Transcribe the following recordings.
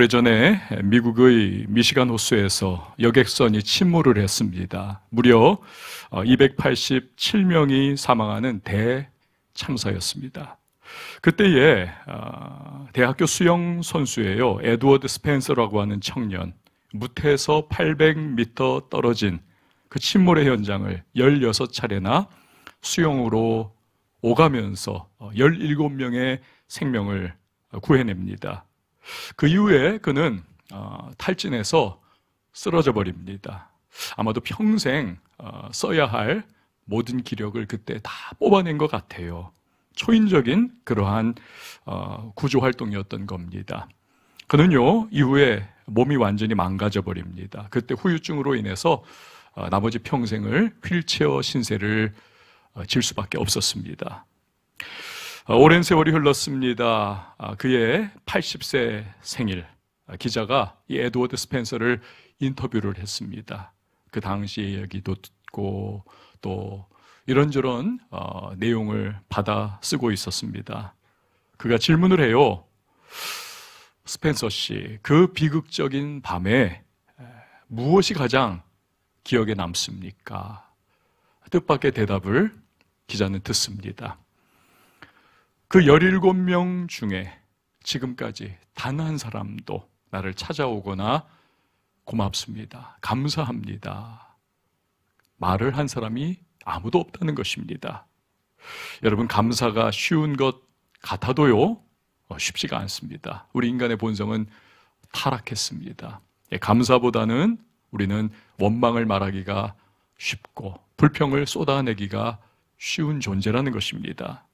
오래전에 미국의 미시간 호수에서 여객선이 침몰을 했습니다. 무려 287명이 어, 사망하는 대참사였습니다. 그때에 어, 대학교 수영 선수예요. 에드워드 스펜서라고 하는 청년. 무태에서 800m 떨어진 그 침몰의 현장을 16차례나 수영으로 오가면서 17명의 어, 생명을 구해냅니다. 그 이후에 그는 어, 탈진해서 쓰러져 버립니다. 아마도 평생 어, 써야 할 모든 기력을 그때 다 뽑아낸 것 같아요. 초인적인 그러한 어, 구조 활동이었던 겁니다. 그는요 이후에 몸이 완전히 망가져 버립니다. 그때 후유증으로 인해서 어, 나머지 평생을 휠체어 신세를 어, 질 수밖에 없었습니다. 어, 오랜 세월이 흘렀습니다. 아, 그의 80세 생일 아, 기자가 이 에드워드 스펜서를 인터뷰를 했습니다. 그 당시 이야기도 듣고 또 이런저런 어, 내용을 받아 쓰고 있었습니다. 그가 질문을 해요. 스펜서 씨, 그 비극적인 밤에 무엇이 가장 기억에 남습니까? 뜻밖의 대답을 기자는 듣습니다. 그 17명 중에 지금까지 단 한 사람도 나를 찾아오거나 고맙습니다. 감사합니다. 말을 한 사람이 아무도 없다는 것입니다. 여러분, 감사가 쉬운 것 같아도요, 어, 쉽지가 않습니다. 우리 인간의 본성은 타락했습니다. 예, 감사보다는 우리는 원망을 말하기가 쉽고 불평을 쏟아내기가 쉬운 존재라는 것입니다.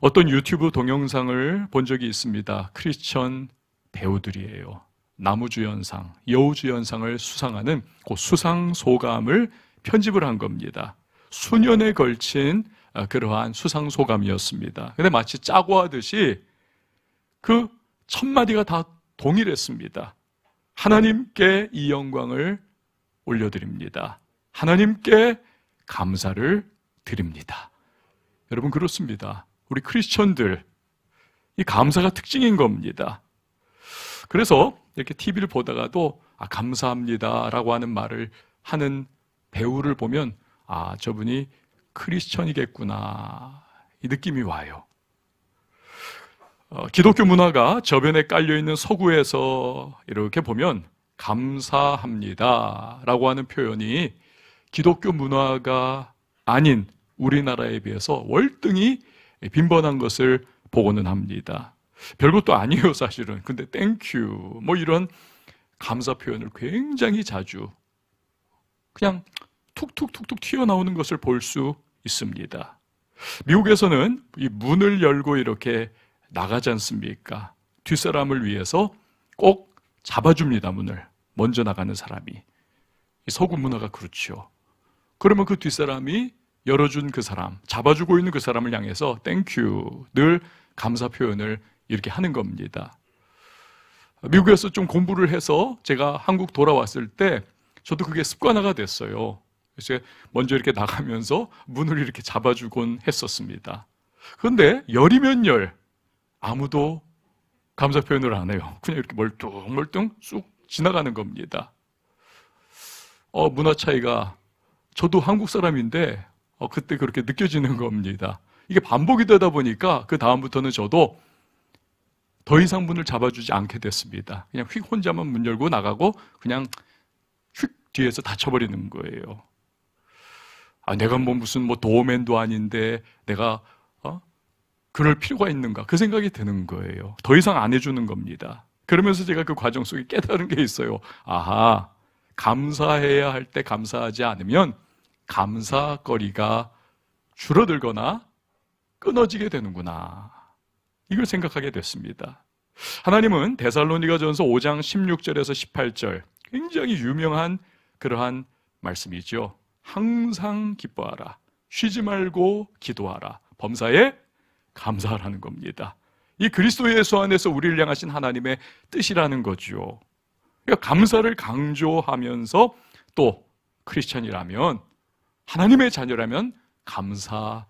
어떤 유튜브 동영상을 본 적이 있습니다. 크리스천 배우들이에요. 나무주연상, 여우주연상을 수상하는 그 수상 소감을 편집을 한 겁니다. 수년에 걸친 아, 그러한 수상 소감이었습니다. 근데 마치 짜고 하듯이 그 첫마디가 다 동일했습니다. 하나님께 이 영광을 올려드립니다. 하나님께 감사를 드립니다. 여러분, 그렇습니다. 우리 크리스천들 이 감사가 특징인 겁니다. 그래서 이렇게 TV를 보다가도 아, 감사합니다라고 하는 말을 하는 배우를 보면 아, 저분이 크리스천이겠구나. 이 느낌이 와요. 어, 기독교 문화가 저변에 깔려있는 서구에서 이렇게 보면 감사합니다. 라고 하는 표현이 기독교 문화가 아닌 우리나라에 비해서 월등히 예, 빈번한 것을 보고는 합니다. 별것도 아니에요, 사실은. 근데 땡큐 뭐 이런 감사 표현을 굉장히 자주 그냥 툭툭툭툭 튀어나오는 것을 볼 수 있습니다. 미국에서는 이 문을 열고 이렇게 나가지 않습니까? 뒷사람을 위해서 꼭 잡아줍니다, 문을. 먼저 나가는 사람이. 서구 문화가 그렇죠. 그러면 그 뒷사람이 열어준 그 사람, 잡아주고 있는 그 사람을 향해서 땡큐, 늘 감사 표현을 이렇게 하는 겁니다. 미국에서 좀 공부를 해서 제가 한국 돌아왔을 때 저도 그게 습관화가 됐어요. 이제 먼저 이렇게 나가면서 문을 이렇게 잡아주곤 했었습니다. 그런데 열이면 열, 아무도 감사 표현을 안 해요. 그냥 이렇게 멀뚱멀뚱 쑥 지나가는 겁니다. 어, 문화 차이가 저도 한국 사람인데 어, 그때 그렇게 느껴지는 겁니다. 이게 반복이 되다 보니까 그 다음부터는 저도 더 이상 문을 잡아주지 않게 됐습니다. 그냥 휙 혼자만 문 열고 나가고 그냥 휙 뒤에서 닫혀버리는 거예요. 아, 내가 뭐 무슨 뭐 도어맨도 아닌데 내가 어? 그럴 필요가 있는가 그 생각이 드는 거예요. 더 이상 안 해주는 겁니다. 그러면서 제가 그 과정 속에 깨달은 게 있어요. 아하, 감사해야 할 때 감사하지 않으면 감사거리가 줄어들거나 끊어지게 되는구나. 이걸 생각하게 됐습니다. 하나님은 데살로니가 전서 5장 16절에서 18절 굉장히 유명한 그러한 말씀이죠. 항상 기뻐하라. 쉬지 말고 기도하라. 범사에 감사하라는 겁니다. 이 그리스도의 소 안에서 우리를 향하신 하나님의 뜻이라는 거죠. 그러니까 감사를 강조하면서 또 크리스천이라면 하나님의 자녀라면 감사,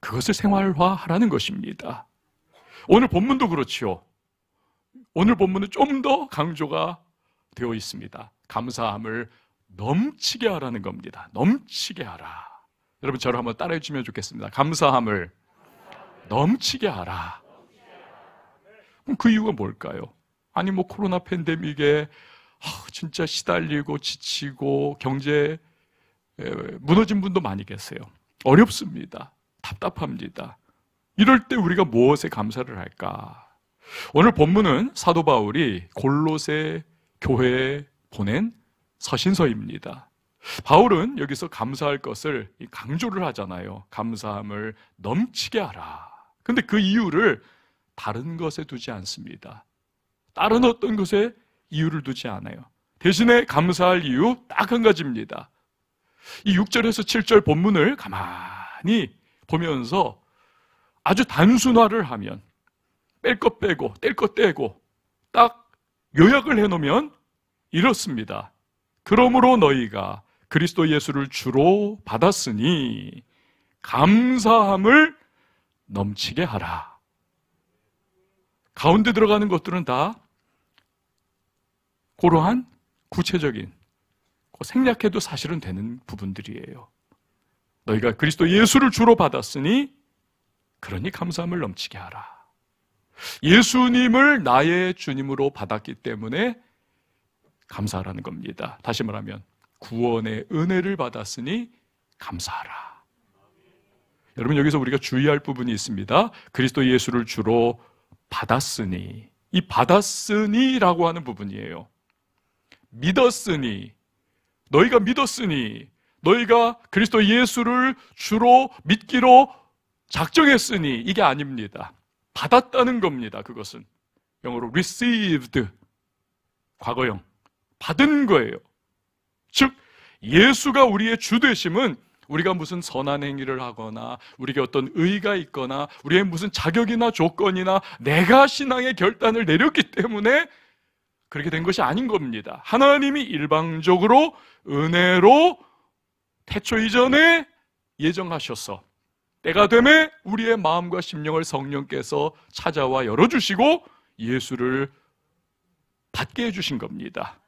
그것을 생활화하라는 것입니다. 오늘 본문도 그렇지요. 오늘 본문은 좀 더 강조가 되어 있습니다. 감사함을 넘치게 하라는 겁니다. 넘치게 하라. 여러분 저를 한번 따라해 주면 좋겠습니다. 감사함을 넘치게 하라. 그럼 그 이유가 뭘까요? 아니 뭐 코로나 팬데믹에 아, 진짜 시달리고 지치고 경제 예, 무너진 분도 많이 계세요. 어렵습니다. 답답합니다. 이럴 때 우리가 무엇에 감사를 할까? 오늘 본문은 사도 바울이 골로새 교회에 보낸 서신서입니다. 바울은 여기서 감사할 것을 강조를 하잖아요. 감사함을 넘치게 하라. 근데 그 이유를 다른 것에 두지 않습니다. 다른 어떤 것에 이유를 두지 않아요. 대신에 감사할 이유 딱 한 가지입니다. 이 6절에서 7절 본문을 가만히 보면서 아주 단순화를 하면 뺄 것 빼고 뗄 것 떼고 딱 요약을 해 놓으면 이렇습니다. 그러므로 너희가 그리스도 예수를 주로 받았으니 감사함을 넘치게 하라. 가운데 들어가는 것들은 다 고러한 구체적인 뭐 생략해도 사실은 되는 부분들이에요. 너희가 그리스도 예수를 주로 받았으니 그러니 감사함을 넘치게 하라. 예수님을 나의 주님으로 받았기 때문에 감사하라는 겁니다. 다시 말하면 구원의 은혜를 받았으니 감사하라. 여러분 여기서 우리가 주의할 부분이 있습니다. 그리스도 예수를 주로 받았으니 이 받았으니라고 하는 부분이에요. 믿었으니 너희가 믿었으니 너희가 그리스도 예수를 주로 믿기로 작정했으니 이게 아닙니다. 받았다는 겁니다. 그것은 영어로 received 과거형 받은 거예요. 즉 예수가 우리의 주 되심은 우리가 무슨 선한 행위를 하거나 우리에게 어떤 의가 있거나 우리의 무슨 자격이나 조건이나 내가 신앙의 결단을 내렸기 때문에 그렇게 된 것이 아닌 겁니다. 하나님이 일방적으로 은혜로 태초 이전에 예정하셔서 때가 되매 우리의 마음과 심령을 성령께서 찾아와 열어주시고 예수를 받게 해주신 겁니다.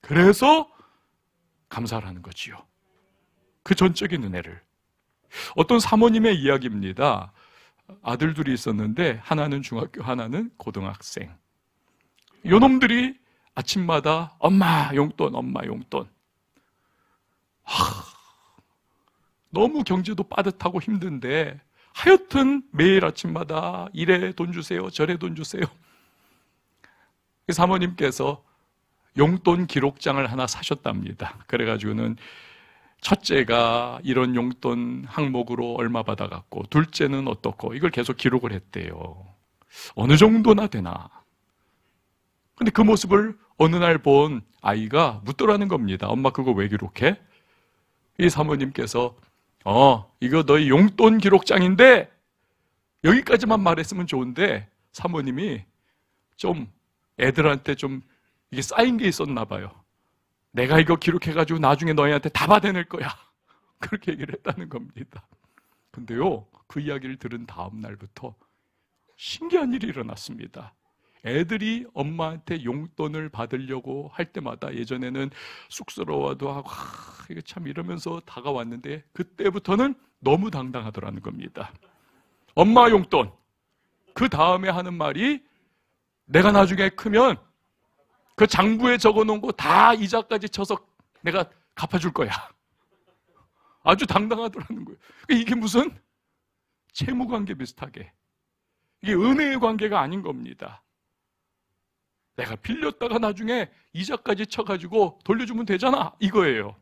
그래서 감사하는 거지요. 그 전적인 은혜를. 어떤 사모님의 이야기입니다. 아들 둘이 있었는데 하나는 중학교, 하나는 고등학생. 요놈들이 아침마다 엄마 용돈, 엄마 용돈. 하, 너무 경제도 빠듯하고 힘든데 하여튼 매일 아침마다 이래 돈 주세요, 저래 돈 주세요. 그 사모님께서 용돈 기록장을 하나 사셨답니다. 그래가지고는 첫째가 이런 용돈 항목으로 얼마 받아갔고, 둘째는 어떻고, 이걸 계속 기록을 했대요. 어느 정도나 되나. 근데 그 모습을 어느 날 본 아이가 묻더라는 겁니다. 엄마 그거 왜 기록해? 이 사모님께서 어 이거 너희 용돈 기록장인데 여기까지만 말했으면 좋은데 사모님이 좀 애들한테 좀 이게 쌓인 게 있었나 봐요. 내가 이거 기록해가지고 나중에 너희한테 다 받아낼 거야. 그렇게 얘기를 했다는 겁니다. 근데요, 그 이야기를 들은 다음 날부터 신기한 일이 일어났습니다. 애들이 엄마한테 용돈을 받으려고 할 때마다 예전에는 쑥스러워도 하고 아, 이거 참 이러면서 다가왔는데 그때부터는 너무 당당하더라는 겁니다. 엄마 용돈. 그 다음에 하는 말이 내가 나중에 크면 그 장부에 적어 놓은 거 다 이자까지 쳐서 내가 갚아줄 거야. 아주 당당하더라는 거예요. 그러니까 이게 무슨 채무 관계 비슷하게. 이게 은혜의 관계가 아닌 겁니다. 내가 빌렸다가 나중에 이자까지 쳐가지고 돌려주면 되잖아. 이거예요.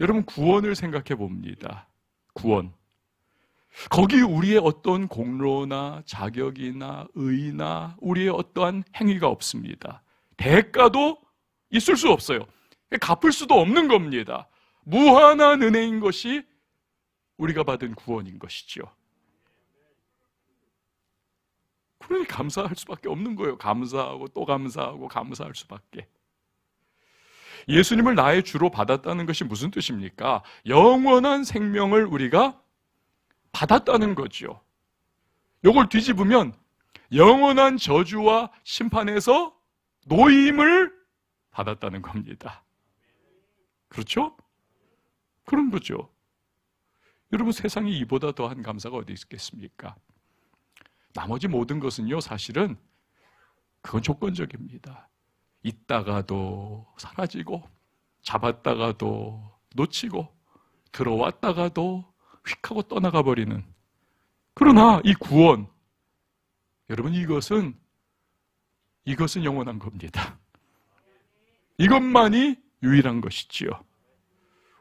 여러분, 구원을 생각해 봅니다. 구원. 거기 우리의 어떤 공로나 자격이나 의나 우리의 어떠한 행위가 없습니다. 대가도 있을 수 없어요. 갚을 수도 없는 겁니다. 무한한 은혜인 것이 우리가 받은 구원인 것이죠. 그러니 감사할 수밖에 없는 거예요. 감사하고 또 감사하고 감사할 수밖에. 예수님을 나의 주로 받았다는 것이 무슨 뜻입니까? 영원한 생명을 우리가 받았다는 거죠. 요걸 뒤집으면 영원한 저주와 심판에서 노임을 받았다는 겁니다. 그렇죠? 그런 거죠. 여러분 세상에 이보다 더한 감사가 어디 있겠습니까? 나머지 모든 것은요, 사실은 그건 조건적입니다. 있다가도 사라지고, 잡았다가도 놓치고, 들어왔다가도 휙 하고 떠나가 버리는. 그러나 이 구원, 여러분 이것은, 이것은 영원한 겁니다. 이것만이 유일한 것이지요.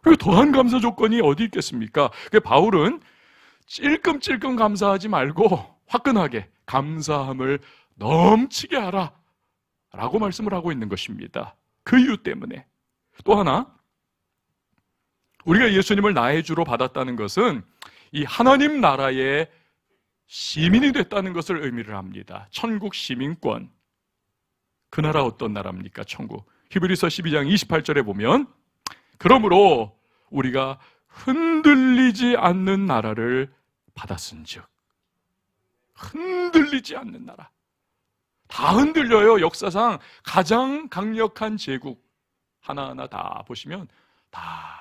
그 더한 감사 조건이 어디 있겠습니까? 그러니까 바울은 찔끔찔끔 감사하지 말고 화끈하게 감사함을 넘치게 하라. 라고 말씀을 하고 있는 것입니다. 그 이유 때문에. 또 하나, 우리가 예수님을 나의 주로 받았다는 것은 이 하나님 나라의 시민이 됐다는 것을 의미를 합니다. 천국 시민권. 그 나라 어떤 나라입니까? 천국. 히브리서 12장 28절에 보면 그러므로 우리가 흔들리지 않는 나라를 받았은즉 흔들리지 않는 나라. 다 흔들려요. 역사상 가장 강력한 제국 하나하나 다 보시면 다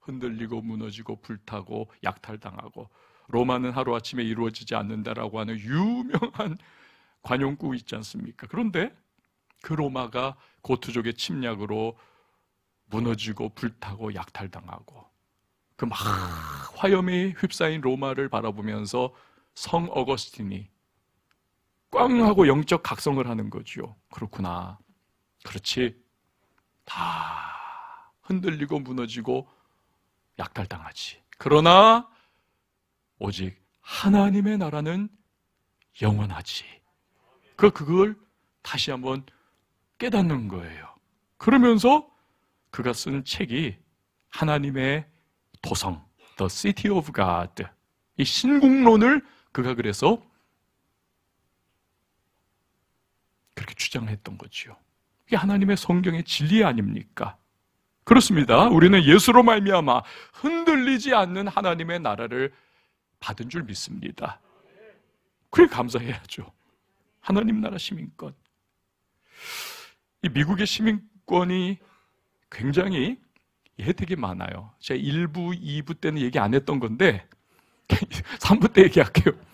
흔들리고 무너지고 불타고 약탈당하고 로마는 하루아침에 이루어지지 않는다라고 하는 유명한 관용구 있지 않습니까? 그런데 그 로마가 고투족의 침략으로 무너지고 불타고 약탈당하고 그 막 화염에 휩싸인 로마를 바라보면서 성 어거스틴이 꽝 하고 영적 각성을 하는 거지요. 그렇구나. 그렇지. 다 흔들리고 무너지고 약탈당하지. 그러나 오직 하나님의 나라는 영원하지. 그 그걸 다시 한번 깨닫는 거예요. 그러면서 그가 쓴 책이 하나님의 도성, The City of God, 이 신국론을 그가 그래서 그렇게 주장했던 거지요. 이게 하나님의 성경의 진리 아닙니까? 그렇습니다. 우리는 예수로 말미암아 흔들리지 않는 하나님의 나라를 받은 줄 믿습니다. 그래 감사해야죠. 하나님 나라 시민권. 이 미국의 시민권이 굉장히 혜택이 많아요. 제가 1부, 2부 때는 얘기 안 했던 건데 3부 때 얘기할게요.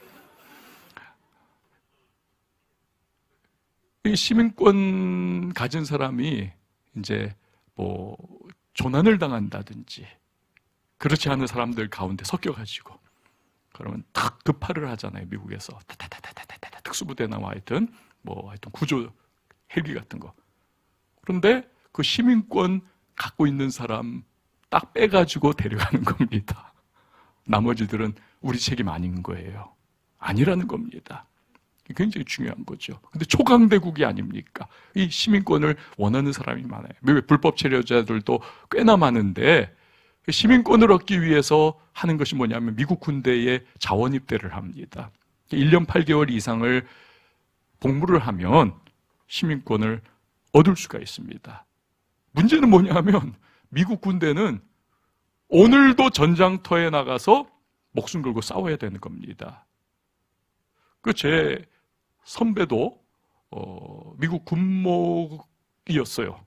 시민권 가진 사람이 이제 뭐 조난을 당한다든지 그렇지 않은 사람들 가운데 섞여가지고 그러면 탁 급파를 하잖아요 미국에서 다다다다다다 특수부대 나와 뭐 하여튼 뭐 하여튼 구조 헬기 같은 거 그런데 그 시민권 갖고 있는 사람 딱 빼가지고 데려가는 겁니다 나머지들은 우리 책임 아닌 거예요 아니라는 겁니다 굉장히 중요한 거죠. 근데 초강대국이 아닙니까? 이 시민권을 원하는 사람이 많아요. 왜 불법 체류자들도 꽤나 많은데 시민권을 얻기 위해서 하는 것이 뭐냐면 미국 군대에 자원 입대를 합니다. 1년 8개월 이상을 복무를 하면 시민권을 얻을 수가 있습니다. 문제는 뭐냐면 미국 군대는 오늘도 전장터에 나가서 목숨 걸고 싸워야 되는 겁니다. 그제 선배도 어, 미국 군목이었어요.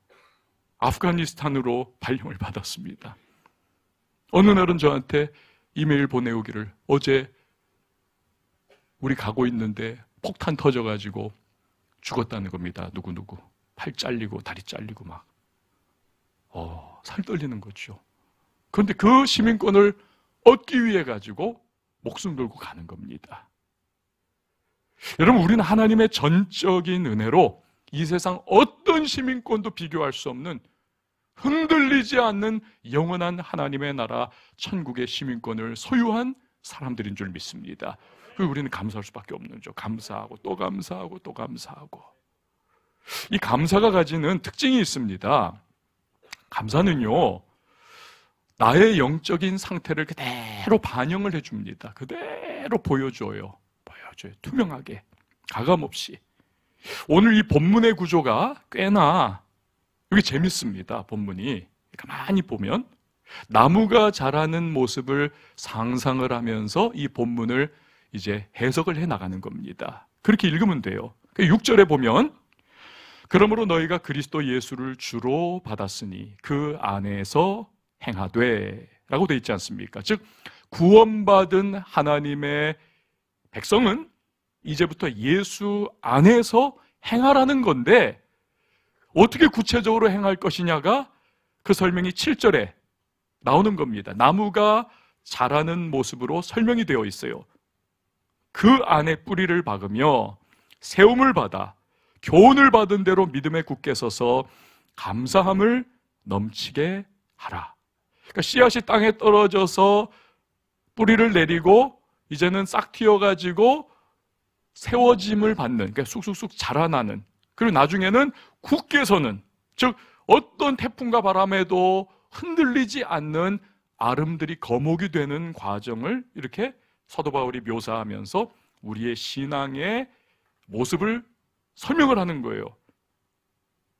아프가니스탄으로 발령을 받았습니다. 어느 날은 저한테 이메일 보내오기를 어제 우리 가고 있는데 폭탄 터져가지고 죽었다는 겁니다. 누구누구. 팔 잘리고 다리 잘리고 막. 어, 살 떨리는 거죠. 그런데 그 시민권을 얻기 위해 가지고 목숨 걸고 가는 겁니다. 여러분, 우리는 하나님의 전적인 은혜로 이 세상 어떤 시민권도 비교할 수 없는 흔들리지 않는 영원한 하나님의 나라, 천국의 시민권을 소유한 사람들인 줄 믿습니다. 그 우리는 감사할 수밖에 없는 죠 감사하고 또 감사하고 또 감사하고. 이 감사가 가지는 특징이 있습니다. 감사는요, 나의 영적인 상태를 그대로 반영을 해줍니다. 그대로 보여줘요. 보여 투명하게, 가감없이. 오늘 이 본문의 구조가 꽤나 여기 재밌습니다. 본문이 가만히 그러니까 보면 나무가 자라는 모습을 상상을 하면서 이 본문을 이제 해석을 해 나가는 겁니다. 그렇게 읽으면 돼요. 6절에 그 보면 그러므로 너희가 그리스도 예수를 주로 받았으니 그 안에서 행하되 라고 돼 있지 않습니까? 즉 구원받은 하나님의 백성은 이제부터 예수 안에서 행하라는 건데 어떻게 구체적으로 행할 것이냐가 그 설명이 7절에 나오는 겁니다. 나무가 자라는 모습으로 설명이 되어 있어요. 그 안에 뿌리를 박으며 세움을 받아 교훈을 받은 대로 믿음에 굳게 서서 감사함을 넘치게 하라. 그러니까 씨앗이 땅에 떨어져서 뿌리를 내리고 이제는 싹 튀어가지고 세워짐을 받는, 그러니까 쑥쑥쑥 자라나는. 그리고 나중에는 굳게 서는, 즉, 어떤 태풍과 바람에도 흔들리지 않는 아름들이 거목이 되는 과정을 이렇게 사도 바울이 묘사하면서 우리의 신앙의 모습을 설명을 하는 거예요.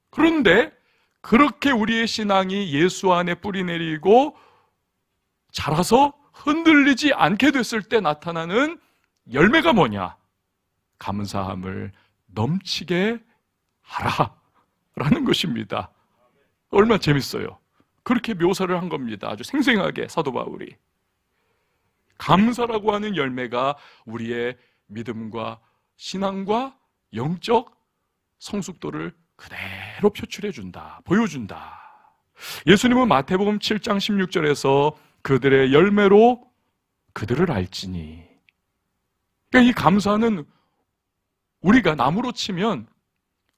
그런데 그렇게 우리의 신앙이 예수 안에 뿌리 내리고 자라서 흔들리지 않게 됐을 때 나타나는 열매가 뭐냐? 감사함을 넘치게 하라. 라는 것입니다. 얼마나 재밌어요. 그렇게 묘사를 한 겁니다. 아주 생생하게 사도 바울이. 감사라고 하는 열매가 우리의 믿음과 신앙과 영적 성숙도를 그대로 표출해 준다. 보여준다. 예수님은 마태복음 7장 16절에서 그들의 열매로 그들을 알지니. 그러니까 이 감사는 우리가 나무로 치면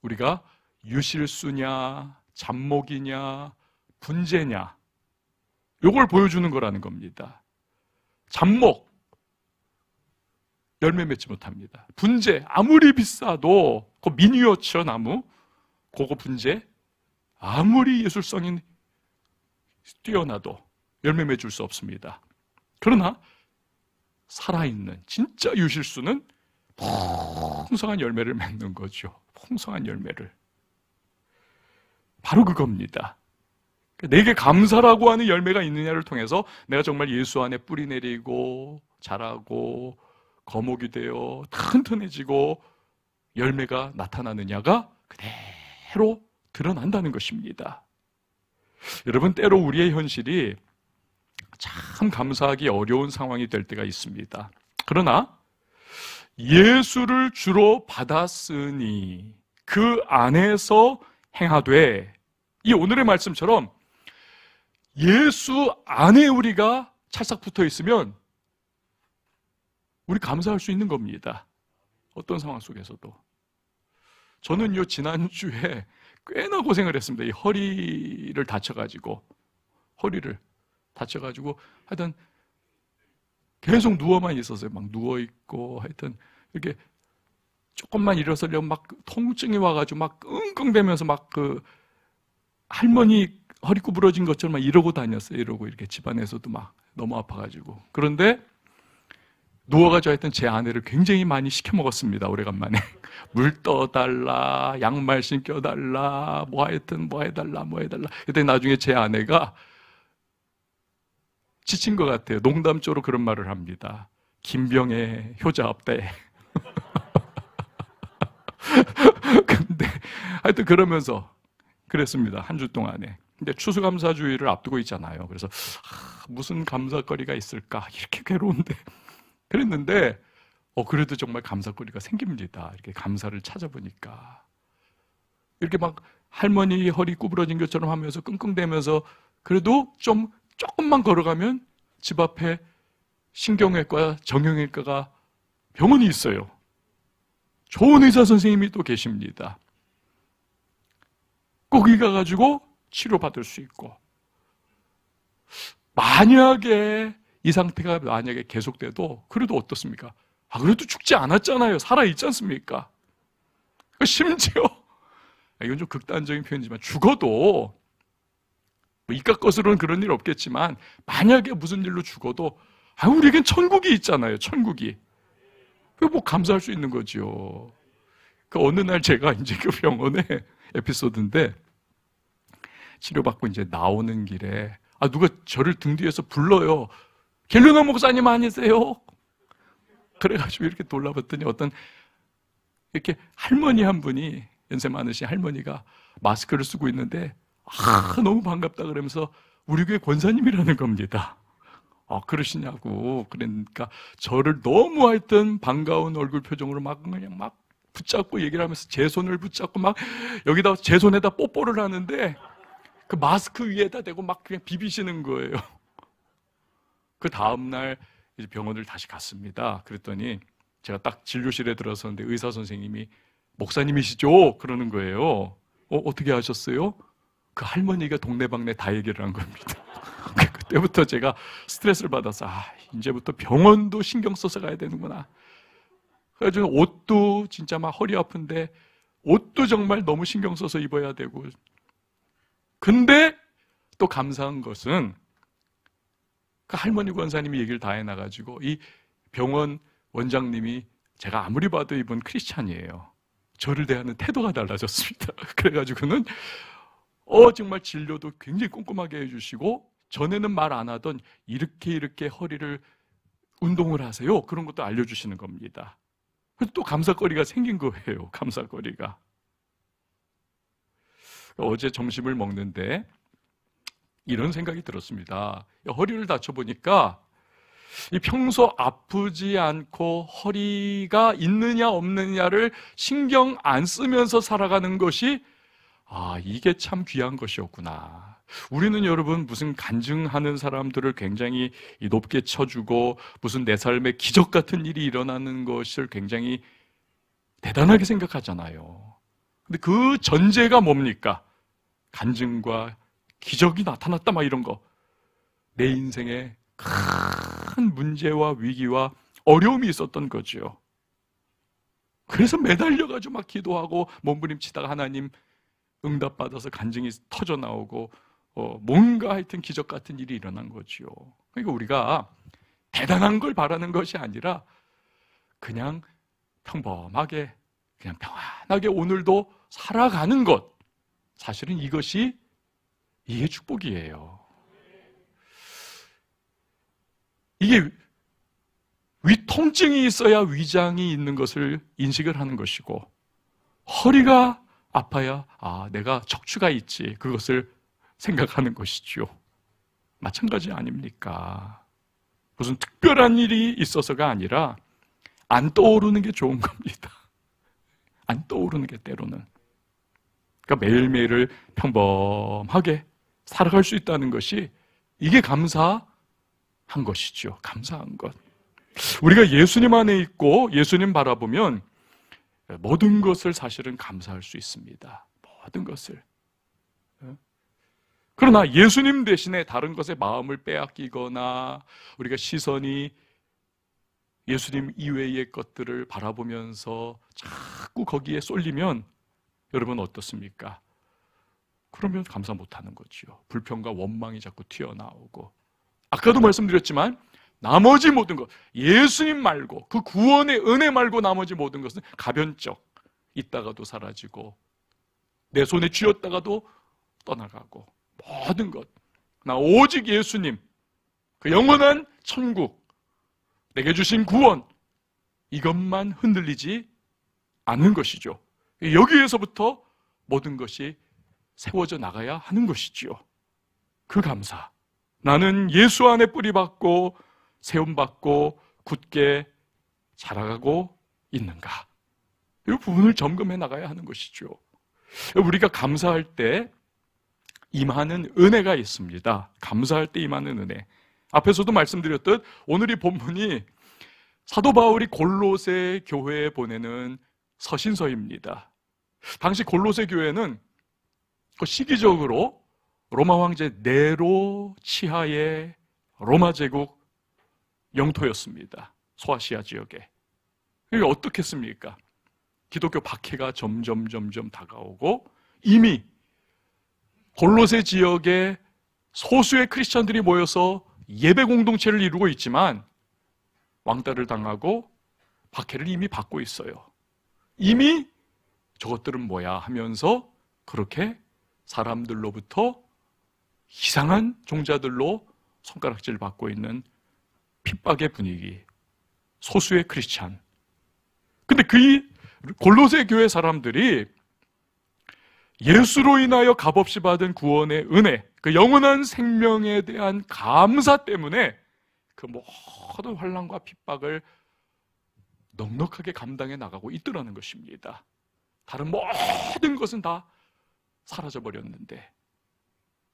우리가 유실수냐, 잡목이냐, 분재냐, 요걸 보여주는 거라는 겁니다. 잡목, 열매 맺지 못합니다. 분재, 아무리 비싸도, 그 미니어처 나무, 그거 분재, 아무리 예술성이 뛰어나도 열매 맺을 수 없습니다. 그러나 살아있는 진짜 유실수는 풍성한 열매를 맺는 거죠. 풍성한 열매를. 바로 그겁니다. 내게 감사라고 하는 열매가 있느냐를 통해서 내가 정말 예수 안에 뿌리 내리고 자라고 거목이 되어 튼튼해지고 열매가 나타나느냐가 그대로 드러난다는 것입니다. 여러분 때로 우리의 현실이 참 감사하기 어려운 상황이 될 때가 있습니다. 그러나 예수를 주로 받았으니 그 안에서 행하되 이 오늘의 말씀처럼 예수 안에 우리가 찰싹 붙어 있으면 우리 감사할 수 있는 겁니다. 어떤 상황 속에서도. 저는요, 지난주에 꽤나 고생을 했습니다. 이 허리를 다쳐가지고. 허리를. 다쳐가지고 하여튼 계속 누워만 있었어요. 막 누워있고 하여튼 이렇게 조금만 일어서려면 막 통증이 와가지고 막 끙끙대면서 막 그 할머니 허리 구부러진 것처럼 막 이러고 다녔어요. 이러고 이렇게 집안에서도 막 너무 아파가지고. 그런데 누워가지고 하여튼 제 아내를 굉장히 많이 시켜먹었습니다. 오래간만에. 물 떠달라, 양말 신겨달라, 뭐 하여튼 뭐 해달라, 뭐 해달라. 그때 나중에 제 아내가 지친 것 같아요. 농담조로 그런 말을 합니다. 김병의 효자 없대. 근데 하여튼 그러면서 그랬습니다. 한 주 동안에. 근데 추수감사주의를 앞두고 있잖아요. 그래서 아, 무슨 감사거리가 있을까? 이렇게 괴로운데. 그랬는데 어 그래도 정말 감사거리가 생깁니다. 이렇게 감사를 찾아보니까 이렇게 막 할머니 허리 구부러진 것처럼 하면서 끙끙대면서 그래도 좀 조금만 걸어가면 집 앞에 신경외과, 정형외과가 병원이 있어요. 좋은 의사 선생님이 또 계십니다. 거기 가가지고 치료받을 수 있고. 만약에 이 상태가 만약에 계속돼도 그래도 어떻습니까? 아, 그래도 죽지 않았잖아요. 살아있지 않습니까? 그 심지어, 아, 이건 좀 극단적인 표현이지만 죽어도 뭐 이깟 것으로는 그런 일 없겠지만 만약에 무슨 일로 죽어도 아 우리에겐 천국이 있잖아요. 천국이. 그뭐 감사할 수 있는 거지요. 그 어느 날 제가 이제 그 병원에 에피소드인데 치료받고 이제 나오는 길에 아 누가 저를 등 뒤에서 불러요. 갤르나 목사님 아니세요? 그래가지고 이렇게 돌아봤더니 어떤 이렇게 할머니 한 분이 연세 많으신 할머니가 마스크를 쓰고 있는데 아, 너무 반갑다 그러면서 우리 교회 권사님이라는 겁니다. 아, 그러시냐고. 그러니까 저를 너무 하여튼 반가운 얼굴 표정으로 막 그냥 막 붙잡고 얘기를 하면서 제 손을 붙잡고 막 여기다 제 손에다 뽀뽀를 하는데 그 마스크 위에다 대고 막 그냥 비비시는 거예요. 그 다음날 이제 병원을 다시 갔습니다. 그랬더니 제가 딱 진료실에 들어섰는데 의사 선생님이 목사님이시죠? 그러는 거예요. 어, 어떻게 아셨어요 그 할머니가 동네방네 다 얘기를 한 겁니다. 그 그때부터 제가 스트레스를 받아서 아, 이제부터 병원도 신경 써서 가야 되는구나. 그래서 옷도 진짜 막 허리 아픈데 옷도 정말 너무 신경 써서 입어야 되고. 근데 또 감사한 것은 그 할머니 권사님이 얘기를 다 해놔가지고 이 병원 원장님이 제가 아무리 봐도 이분 크리스찬이에요. 저를 대하는 태도가 달라졌습니다. 그래가지고는 어 정말 진료도 굉장히 꼼꼼하게 해주시고 전에는 말 안 하던 이렇게 이렇게 허리를 운동을 하세요 그런 것도 알려주시는 겁니다. 또 감사거리가 생긴 거예요. 감사거리가. 어제 점심을 먹는데 이런 생각이 들었습니다. 허리를 다쳐보니까 평소 아프지 않고 허리가 있느냐 없느냐를 신경 안 쓰면서 살아가는 것이 아, 이게 참 귀한 것이었구나. 우리는 여러분 무슨 간증하는 사람들을 굉장히 높게 쳐주고 무슨 내 삶에 기적 같은 일이 일어나는 것을 굉장히 대단하게 생각하잖아요. 근데 그 전제가 뭡니까? 간증과 기적이 나타났다 막 이런 거. 내 인생에 큰 문제와 위기와 어려움이 있었던 거지요. 그래서 매달려가지고 막 기도하고 몸부림치다가 하나님 응답받아서 간증이 터져 나오고 어, 뭔가 하여튼 기적 같은 일이 일어난 거지요. 그러니까 우리가 대단한 걸 바라는 것이 아니라 그냥 평범하게 그냥 평안하게 오늘도 살아가는 것 사실은 이것이 이게 축복이에요. 이게 위통증이 있어야 위장이 있는 것을 인식을 하는 것이고 허리가 아파야 아 내가 척추가 있지 그것을 생각하는 것이지요. 마찬가지 아닙니까? 무슨 특별한 일이 있어서가 아니라 안 떠오르는 게 좋은 겁니다. 안 떠오르는 게 때로는. 그러니까 매일매일을 평범하게 살아갈 수 있다는 것이 이게 감사한 것이죠. 감사한 것. 우리가 예수님 안에 있고 예수님 바라보면 예, 모든 것을 사실은 감사할 수 있습니다. 모든 것을. 예? 그러나 예수님 대신에 다른 것에 마음을 빼앗기거나 우리가 시선이 예수님 이외의 것들을 바라보면서 자꾸 거기에 쏠리면 여러분 어떻습니까? 그러면 감사 못하는 거지 불평과 원망이 자꾸 튀어나오고 아까도 말씀드렸지만 나머지 모든 것, 예수님 말고 그 구원의 은혜 말고 나머지 모든 것은 가변적 있다가도 사라지고 내 손에 쥐었다가도 떠나가고 모든 것. 나 오직 예수님, 그 영원한 천국, 내게 주신 구원, 이것만 흔들리지 않는 것이죠. 여기에서부터 모든 것이 세워져 나가야 하는 것이지요. 그 감사. 나는 예수 안에 뿌리박고 세움받고 굳게 자라가고 있는가? 이 부분을 점검해 나가야 하는 것이죠. 우리가 감사할 때 임하는 은혜가 있습니다. 감사할 때 임하는 은혜. 앞에서도 말씀드렸듯 오늘 이 본문이 사도 바울이 골로새 교회에 보내는 서신서입니다. 당시 골로새 교회는 그 시기적으로 로마 황제 네로 치하의 로마 제국 영토였습니다. 소아시아 지역에. 이게 어떻겠습니까? 기독교 박해가 점점 점점 다가오고 이미 골로세 지역에 소수의 크리스천들이 모여서 예배 공동체를 이루고 있지만 왕따를 당하고 박해를 이미 받고 있어요. 이미 저것들은 뭐야 하면서 그렇게 사람들로부터 이상한 종자들로 손가락질 받고 있는 핍박의 분위기, 소수의 크리스찬. 근데 그 골로새 교회 사람들이 예수로 인하여 값없이 받은 구원의 은혜, 그 영원한 생명에 대한 감사 때문에 그 모든 환란과 핍박을 넉넉하게 감당해 나가고 있더라는 것입니다. 다른 모든 것은 다 사라져 버렸는데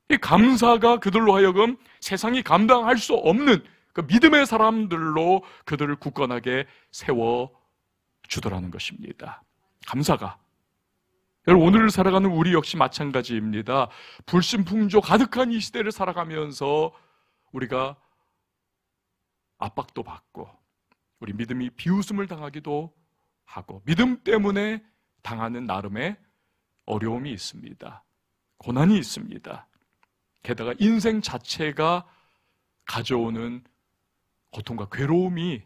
이 감사가 그들로 하여금 세상이 감당할 수 없는 그 믿음의 사람들로 그들을 굳건하게 세워 주더라는 것입니다. 감사가 오늘을 살아가는 우리 역시 마찬가지입니다. 불신풍조 가득한 이 시대를 살아가면서 우리가 압박도 받고 우리 믿음이 비웃음을 당하기도 하고 믿음 때문에 당하는 나름의 어려움이 있습니다. 고난이 있습니다. 게다가 인생 자체가 가져오는 고통과 괴로움이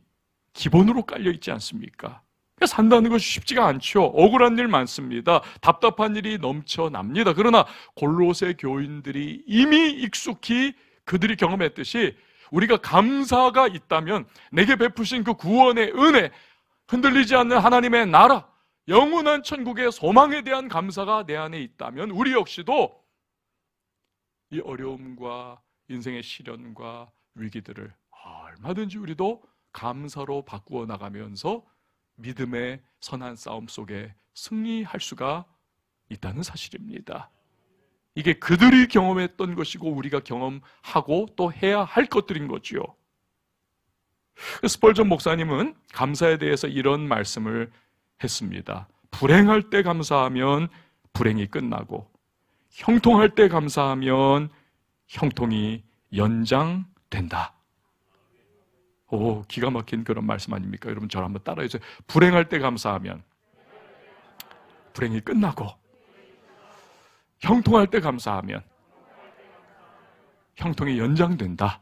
기본으로 깔려 있지 않습니까? 그러니까 산다는 것이 쉽지가 않죠. 억울한 일 많습니다. 답답한 일이 넘쳐납니다. 그러나 골로새 교인들이 이미 익숙히 그들이 경험했듯이 우리가 감사가 있다면 내게 베푸신 그 구원의 은혜, 흔들리지 않는 하나님의 나라, 영원한 천국의 소망에 대한 감사가 내 안에 있다면 우리 역시도 이 어려움과 인생의 시련과 위기들을 얼마든지 우리도 감사로 바꾸어 나가면서 믿음의 선한 싸움 속에 승리할 수가 있다는 사실입니다. 이게 그들이 경험했던 것이고 우리가 경험하고 또 해야 할 것들인 거지요. 스펄전 목사님은 감사에 대해서 이런 말씀을 했습니다. 불행할 때 감사하면 불행이 끝나고 형통할 때 감사하면 형통이 연장된다. 오, 기가 막힌 그런 말씀 아닙니까? 여러분, 저를 한번 따라해 주세요. 불행할 때 감사하면 불행이 끝나고 형통할 때 감사하면 형통이 연장된다.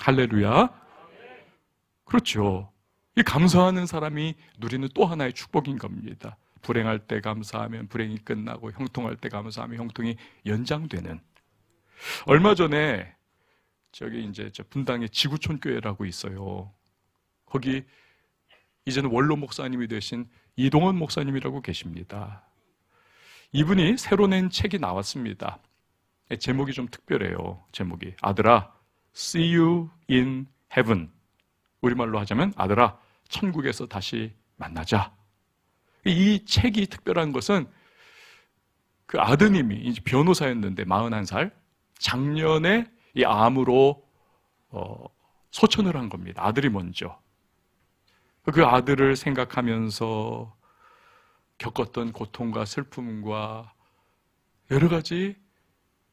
할렐루야. 그렇죠. 이 감사하는 사람이 누리는 또 하나의 축복인 겁니다. 불행할 때 감사하면 불행이 끝나고 형통할 때 감사하면 형통이 연장되는. 얼마 전에 저기 이제 분당의 지구촌 교회라고 있어요. 거기 네. 이제는 원로 목사님이 되신 이동원 목사님이라고 계십니다. 이분이 네. 새로 낸 책이 나왔습니다. 제목이 좀 특별해요. 제목이 아들아, see you in heaven. 우리말로 하자면 아들아, 천국에서 다시 만나자. 이 책이 특별한 것은 그 아드님이 이제 변호사였는데 41살 작년에 이 암으로 어, 소천을 한 겁니다. 아들이 먼저. 그 아들을 생각하면서 겪었던 고통과 슬픔과 여러 가지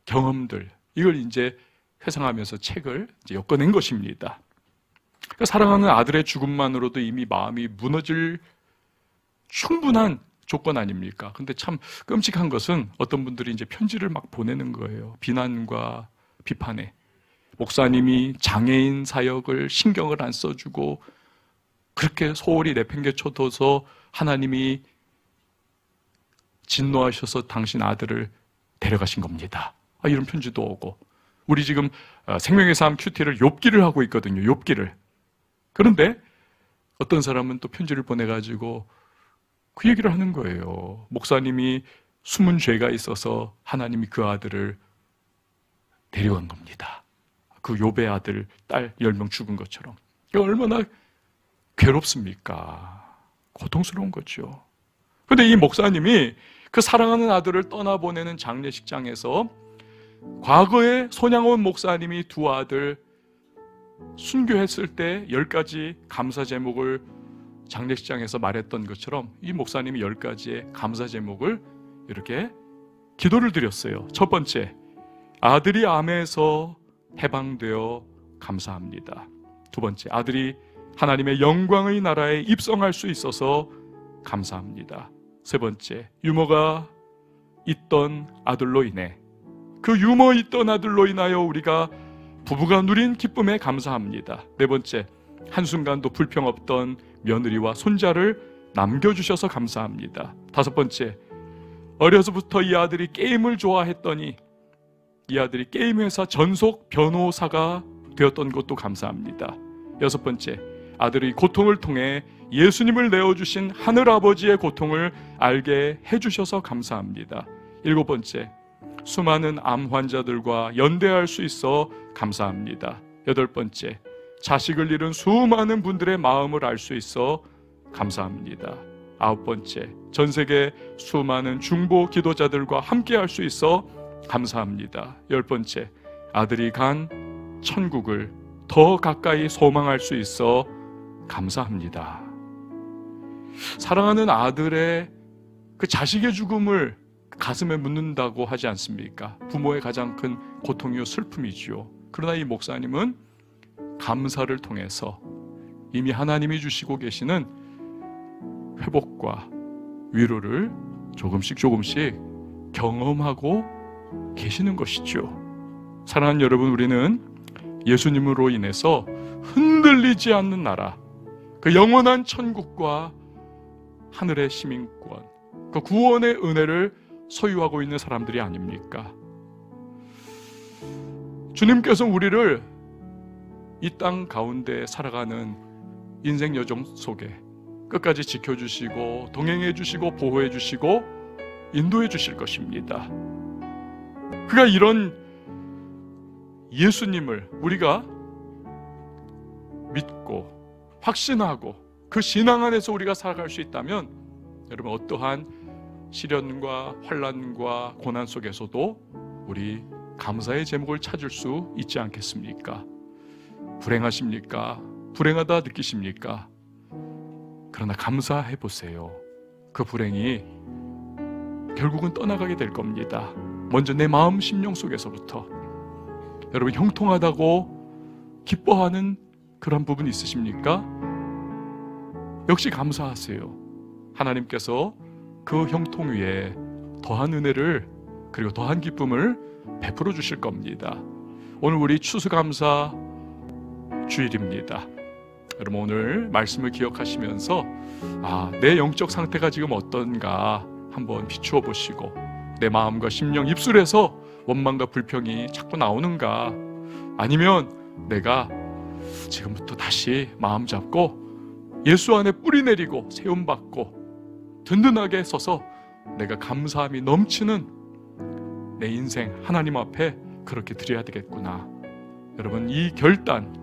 경험들, 이걸 이제 회상하면서 책을 이제 엮어낸 것입니다. 그러니까 사랑하는 아들의 죽음만으로도 이미 마음이 무너질 충분한 조건 아닙니까? 근데 참 끔찍한 것은 어떤 분들이 이제 편지를 막 보내는 거예요. 비난과 비판해. 목사님이 장애인 사역을 신경을 안 써주고 그렇게 소홀히 내팽개쳐둬서 하나님이 진노하셔서 당신 아들을 데려가신 겁니다. 아, 이런 편지도 오고 우리 지금 어, 생명의 삶 큐티를 욥기를 하고 있거든요. 욥기를. 그런데 어떤 사람은 또 편지를 보내 가지고 그 얘기를 하는 거예요. 목사님이 숨은 죄가 있어서 하나님이 그 아들을 데려온 겁니다. 그 요배 아들, 딸 10명 죽은 것처럼. 얼마나 괴롭습니까? 고통스러운 거죠. 근데 이 목사님이 그 사랑하는 아들을 떠나보내는 장례식장에서 과거에 손양원 목사님이 두 아들 순교했을 때 열 가지 감사 제목을 장례식장에서 말했던 것처럼 이 목사님이 열 가지의 감사 제목을 이렇게 기도를 드렸어요. 첫 번째, 아들이 암에서 해방되어 감사합니다. 두 번째, 아들이 하나님의 영광의 나라에 입성할 수 있어서 감사합니다. 세 번째, 유머가 있던 아들로 인해 그 유머 있던 아들로 인하여 우리가 부부가 누린 기쁨에 감사합니다. 네 번째, 한순간도 불평 없던 며느리와 손자를 남겨주셔서 감사합니다. 다섯 번째, 어려서부터 이 아들이 게임을 좋아했더니 이 아들이 게임 회사 전속 변호사가 되었던 것도 감사합니다. 여섯 번째, 아들의 고통을 통해 예수님을 내어 주신 하늘 아버지의 고통을 알게 해 주셔서 감사합니다. 일곱 번째, 수많은 암 환자들과 연대할 수 있어 감사합니다. 여덟 번째, 자식을 잃은 수많은 분들의 마음을 알 수 있어 감사합니다. 아홉 번째, 전 세계 수많은 중보 기도자들과 함께 할 수 있어 감사합니다. 열 번째, 아들이 간 천국을 더 가까이 소망할 수 있어 감사합니다. 사랑하는 아들의 그 자식의 죽음을 가슴에 묻는다고 하지 않습니까? 부모의 가장 큰 고통이요 슬픔이지요. 그러나 이 목사님은 감사를 통해서 이미 하나님이 주시고 계시는 회복과 위로를 조금씩 조금씩 경험하고 계시는 것이죠. 사랑하는 여러분, 우리는 예수님으로 인해서 흔들리지 않는 나라, 그 영원한 천국과 하늘의 시민권, 그 구원의 은혜를 소유하고 있는 사람들이 아닙니까? 주님께서 우리를 이 땅 가운데 살아가는 인생 여정 속에 끝까지 지켜주시고, 동행해 주시고, 보호해 주시고, 인도해 주실 것입니다. 그가 이런 예수님을 우리가 믿고 확신하고 그 신앙 안에서 우리가 살아갈 수 있다면 여러분 어떠한 시련과 환란과 고난 속에서도 우리 감사의 제목을 찾을 수 있지 않겠습니까? 불행하십니까? 불행하다 느끼십니까? 그러나 감사해 보세요. 그 불행이 결국은 떠나가게 될 겁니다. 먼저 내 마음 심령 속에서부터 여러분 형통하다고 기뻐하는 그런 부분 있으십니까? 역시 감사하세요. 하나님께서 그 형통 위에 더한 은혜를 그리고 더한 기쁨을 베풀어 주실 겁니다. 오늘 우리 추수감사 주일입니다. 여러분 오늘 말씀을 기억하시면서 아, 내 영적 상태가 지금 어떤가 한번 비추어 보시고 내 마음과 심령 입술에서 원망과 불평이 자꾸 나오는가? 아니면 내가 지금부터 다시 마음 잡고 예수 안에 뿌리 내리고 세움 받고 든든하게 서서 내가 감사함이 넘치는 내 인생 하나님 앞에 그렇게 드려야 되겠구나. 여러분 이 결단,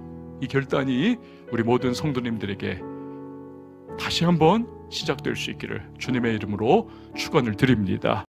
이 결단이 우리 모든 성도님들에게 다시 한번 시작될 수 있기를 주님의 이름으로 축원을 드립니다.